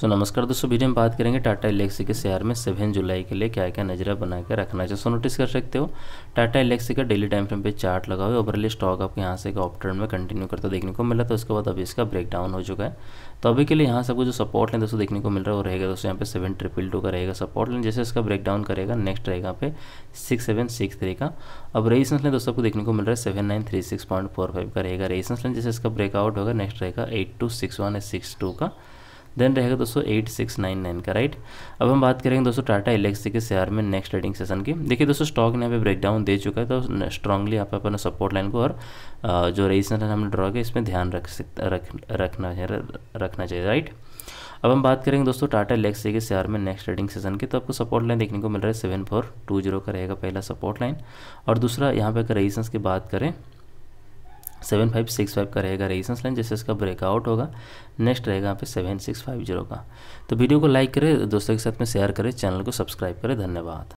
सो नमस्कार दोस्तों वीडियो में बात करेंगे टाटा इलेक्सी के शेयर में सेवन जुलाई के लिए क्या क्या नजरा बना के रखना है सो नोटिस कर सकते हो टाटा इलेक्सी का डेली टाइम फ्रेम पे चार्ट लगा हुआ है ओवरली स्टॉक आपको यहाँ से एक ऑफ ट्रेंड में कंटिन्यू करता देखने को मिला तो उसके बाद अभी इसका ब्रेकडाउन हो चुका है तो अभी के लिए यहाँ सबको जो सपोर्ट लाइन दोस्तों देखने को मिल रहा है वो रहेगा दोस्तों यहाँ पे सेवन ट्रिपल टू का रहेगा सपोर्ट लाइन जैसे इसका ब्रेकडाउन करेगा नेक्स्ट रहेगा यहाँ पे सिक्स सेवन सिक्स थ्री का अब रेजिस्टेंस लाइन दोस्तों आपको देखने को मिल रहा है seven nine three six point four five का रहेगा रेजिस्टेंस लाइन जैसे इसका ब्रेकआउट होगा नेक्स्ट रहेगा eight two six one six two का देन रहेगा दोस्तों एट सिक्स नाइन नाइन का राइट अब हम बात करेंगे दोस्तों टाटा एलेक्सी के शेयर में नेक्स्ट ट्रेडिंग सेशन की देखिए दोस्तों स्टॉक ने अभी ब्रेकडाउन दे चुका है तो स्ट्रांगली आप अपना सपोर्ट लाइन को और जो रेजिस्टेंस लाइन हमने ड्रॉ किया इसमें ध्यान रख रख रखना चाहिए रखना चाहिए राइट अब हम बात करेंगे दोस्तों टाटा एलेक्सी के शेयर में नेक्स्ट ट्रेडिंग सेशन की तो आपको सपोर्ट लाइन देखने को मिल रहा है सेवन फोर टू जीरो का रहेगा पहला सपोर्ट लाइन और दूसरा यहाँ पर अगर रेजिस्टेंस की बात करें सेवन फाइव सिक्स फाइव का रहेगा रेजिस्टेंस लाइन जैसे इसका ब्रेकआउट होगा नेक्स्ट रहेगा यहाँ पे सेवन सिक्स फाइव जीरो का तो वीडियो को लाइक करें दोस्तों के साथ में शेयर करें चैनल को सब्सक्राइब करें धन्यवाद